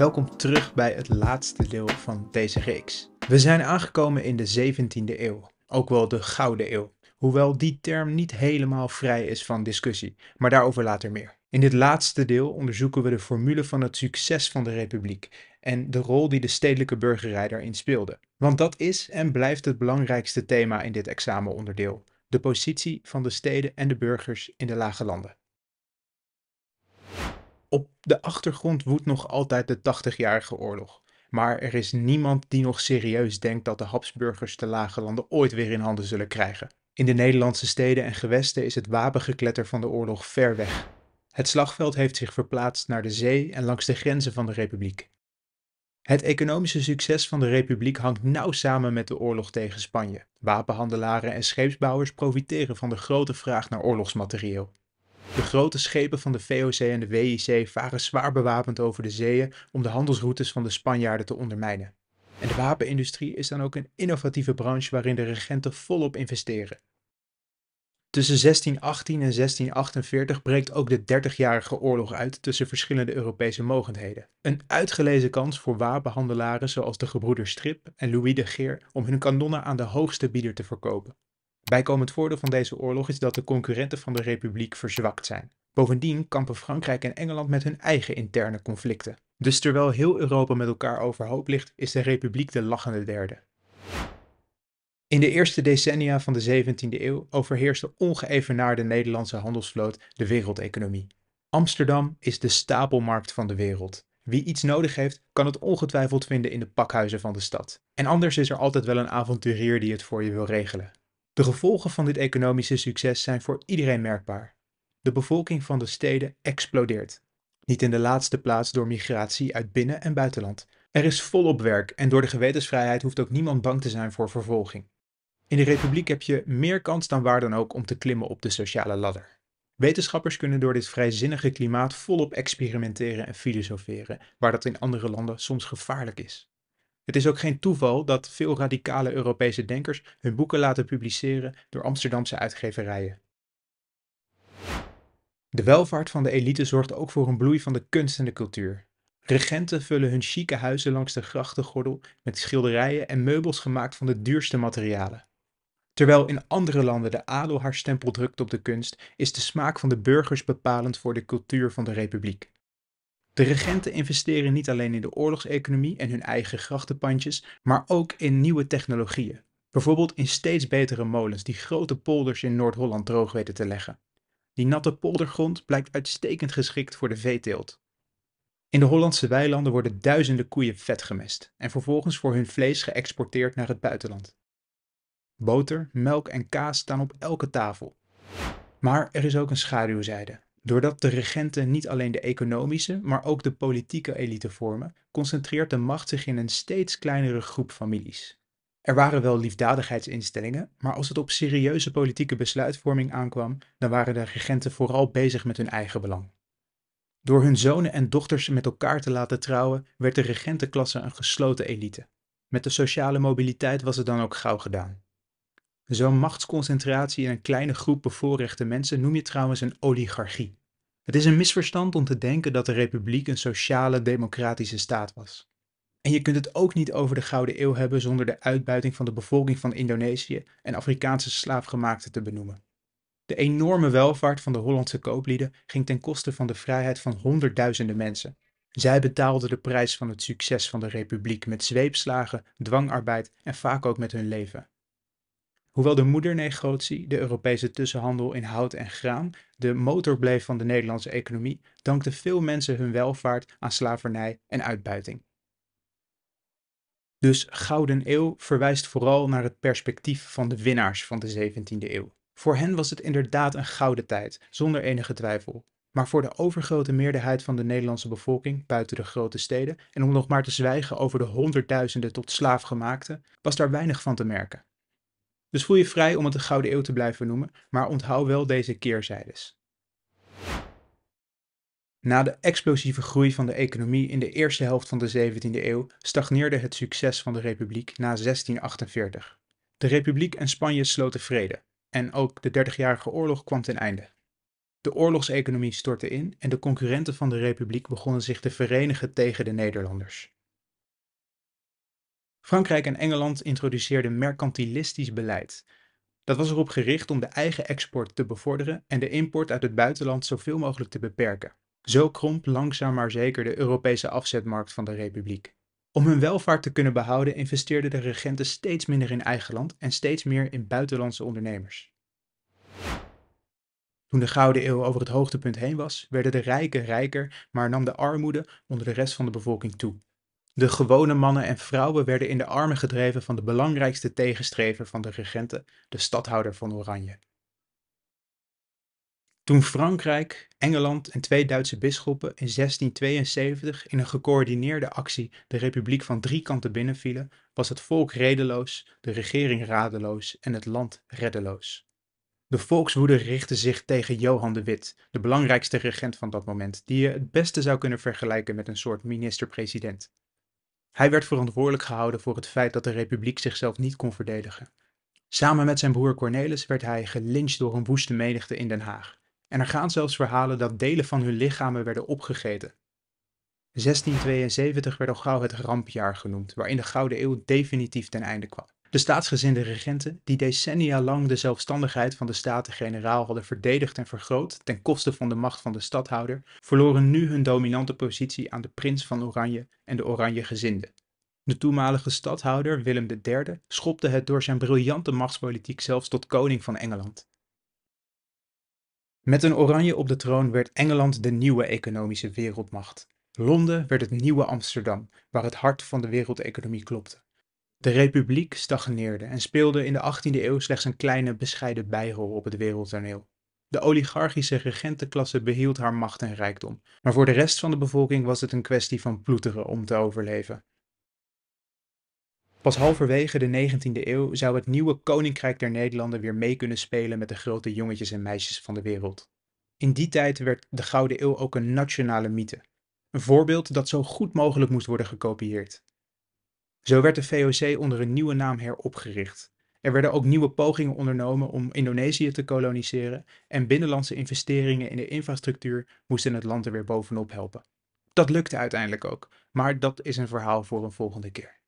Welkom terug bij het laatste deel van deze reeks. We zijn aangekomen in de 17e eeuw, ook wel de Gouden Eeuw. Hoewel die term niet helemaal vrij is van discussie, maar daarover later meer. In dit laatste deel onderzoeken we de formule van het succes van de republiek en de rol die de stedelijke burgerij daarin speelde. Want dat is en blijft het belangrijkste thema in dit examenonderdeel: de positie van de steden en de burgers in de lage landen. Op de achtergrond woedt nog altijd de 80-jarige oorlog. Maar er is niemand die nog serieus denkt dat de Habsburgers de lage landen ooit weer in handen zullen krijgen. In de Nederlandse steden en gewesten is het wapengekletter van de oorlog ver weg. Het slagveld heeft zich verplaatst naar de zee en langs de grenzen van de republiek. Het economische succes van de republiek hangt nauw samen met de oorlog tegen Spanje. Wapenhandelaren en scheepsbouwers profiteren van de grote vraag naar oorlogsmaterieel. De grote schepen van de VOC en de WIC varen zwaar bewapend over de zeeën om de handelsroutes van de Spanjaarden te ondermijnen. En de wapenindustrie is dan ook een innovatieve branche waarin de regenten volop investeren. Tussen 1618 en 1648 breekt ook de Dertigjarige Oorlog uit tussen verschillende Europese mogendheden. Een uitgelezen kans voor wapenhandelaren zoals de gebroeders Strip en Louis de Geer om hun kanonnen aan de hoogste bieder te verkopen. Bijkomend voordeel van deze oorlog is dat de concurrenten van de republiek verzwakt zijn. Bovendien kampen Frankrijk en Engeland met hun eigen interne conflicten. Dus terwijl heel Europa met elkaar overhoop ligt, is de republiek de lachende derde. In de eerste decennia van de 17e eeuw overheerst de ongeëvenaarde Nederlandse handelsvloot de wereldeconomie. Amsterdam is de stapelmarkt van de wereld. Wie iets nodig heeft, kan het ongetwijfeld vinden in de pakhuizen van de stad. En anders is er altijd wel een avonturier die het voor je wil regelen. De gevolgen van dit economische succes zijn voor iedereen merkbaar. De bevolking van de steden explodeert. Niet in de laatste plaats door migratie uit binnen- en buitenland. Er is volop werk en door de gewetensvrijheid hoeft ook niemand bang te zijn voor vervolging. In de republiek heb je meer kans dan waar dan ook om te klimmen op de sociale ladder. Wetenschappers kunnen door dit vrijzinnige klimaat volop experimenteren en filosoferen, waar dat in andere landen soms gevaarlijk is. Het is ook geen toeval dat veel radicale Europese denkers hun boeken laten publiceren door Amsterdamse uitgeverijen. De welvaart van de elite zorgt ook voor een bloei van de kunst en de cultuur. Regenten vullen hun chique huizen langs de grachtengordel met schilderijen en meubels gemaakt van de duurste materialen. Terwijl in andere landen de adel haar stempel drukt op de kunst, is de smaak van de burgers bepalend voor de cultuur van de republiek. De regenten investeren niet alleen in de oorlogseconomie en hun eigen grachtenpandjes, maar ook in nieuwe technologieën. Bijvoorbeeld in steeds betere molens die grote polders in Noord-Holland droog weten te leggen. Die natte poldergrond blijkt uitstekend geschikt voor de veeteelt. In de Hollandse weilanden worden duizenden koeien vet gemest en vervolgens voor hun vlees geëxporteerd naar het buitenland. Boter, melk en kaas staan op elke tafel. Maar er is ook een schaduwzijde. Doordat de regenten niet alleen de economische, maar ook de politieke elite vormen, concentreert de macht zich in een steeds kleinere groep families. Er waren wel liefdadigheidsinstellingen, maar als het op serieuze politieke besluitvorming aankwam, dan waren de regenten vooral bezig met hun eigen belang. Door hun zonen en dochters met elkaar te laten trouwen, werd de regentenklasse een gesloten elite. Met de sociale mobiliteit was het dan ook gauw gedaan. Zo'n machtsconcentratie in een kleine groep bevoorrechte mensen noem je trouwens een oligarchie. Het is een misverstand om te denken dat de republiek een sociale, democratische staat was. En je kunt het ook niet over de Gouden Eeuw hebben zonder de uitbuiting van de bevolking van Indonesië en Afrikaanse slaafgemaakten te benoemen. De enorme welvaart van de Hollandse kooplieden ging ten koste van de vrijheid van honderdduizenden mensen. Zij betaalden de prijs van het succes van de republiek met zweepslagen, dwangarbeid en vaak ook met hun leven. Hoewel de moedernegotie, de Europese tussenhandel in hout en graan, de motor bleef van de Nederlandse economie, dankten veel mensen hun welvaart aan slavernij en uitbuiting. Dus Gouden Eeuw verwijst vooral naar het perspectief van de winnaars van de 17e eeuw. Voor hen was het inderdaad een gouden tijd, zonder enige twijfel. Maar voor de overgrote meerderheid van de Nederlandse bevolking buiten de grote steden, en om nog maar te zwijgen over de honderdduizenden tot slaafgemaakten, was daar weinig van te merken. Dus voel je vrij om het de Gouden Eeuw te blijven noemen, maar onthoud wel deze keerzijdes. Na de explosieve groei van de economie in de eerste helft van de 17e eeuw stagneerde het succes van de Republiek na 1648. De Republiek en Spanje sloten vrede en ook de Dertigjarige Oorlog kwam ten einde. De oorlogseconomie stortte in en de concurrenten van de Republiek begonnen zich te verenigen tegen de Nederlanders. Frankrijk en Engeland introduceerden mercantilistisch beleid. Dat was erop gericht om de eigen export te bevorderen en de import uit het buitenland zoveel mogelijk te beperken. Zo kromp langzaam maar zeker de Europese afzetmarkt van de Republiek. Om hun welvaart te kunnen behouden investeerden de regenten steeds minder in eigen land en steeds meer in buitenlandse ondernemers. Toen de Gouden Eeuw over het hoogtepunt heen was, werden de rijken rijker, maar nam de armoede onder de rest van de bevolking toe. De gewone mannen en vrouwen werden in de armen gedreven van de belangrijkste tegenstrever van de regenten, de stadhouder van Oranje. Toen Frankrijk, Engeland en twee Duitse bisschoppen in 1672 in een gecoördineerde actie de Republiek van drie kanten binnenvielen, was het volk redeloos, de regering radeloos en het land reddeloos. De volkswoede richtte zich tegen Johan de Wit, de belangrijkste regent van dat moment, die je het beste zou kunnen vergelijken met een soort minister-president. Hij werd verantwoordelijk gehouden voor het feit dat de republiek zichzelf niet kon verdedigen. Samen met zijn broer Cornelis werd hij gelincht door een woeste menigte in Den Haag. En er gaan zelfs verhalen dat delen van hun lichamen werden opgegeten. 1672 werd al gauw het rampjaar genoemd, waarin de Gouden Eeuw definitief ten einde kwam. De staatsgezinde regenten, die decennia lang de zelfstandigheid van de Staten-Generaal hadden verdedigd en vergroot ten koste van de macht van de stadhouder, verloren nu hun dominante positie aan de prins van Oranje en de oranje De toenmalige stadhouder Willem III schopte het door zijn briljante machtspolitiek zelfs tot koning van Engeland. Met een Oranje op de troon werd Engeland de nieuwe economische wereldmacht. Londen werd het nieuwe Amsterdam, waar het hart van de wereldeconomie klopte. De republiek stagneerde en speelde in de 18e eeuw slechts een kleine, bescheiden bijrol op het wereldtoneel. De oligarchische regentenklasse behield haar macht en rijkdom, maar voor de rest van de bevolking was het een kwestie van ploeteren om te overleven. Pas halverwege de 19e eeuw zou het nieuwe Koninkrijk der Nederlanden weer mee kunnen spelen met de grote jongetjes en meisjes van de wereld. In die tijd werd de Gouden Eeuw ook een nationale mythe. Een voorbeeld dat zo goed mogelijk moest worden gekopieerd. Zo werd de VOC onder een nieuwe naam heropgericht. Er werden ook nieuwe pogingen ondernomen om Indonesië te koloniseren en binnenlandse investeringen in de infrastructuur moesten het land er weer bovenop helpen. Dat lukte uiteindelijk ook, maar dat is een verhaal voor een volgende keer.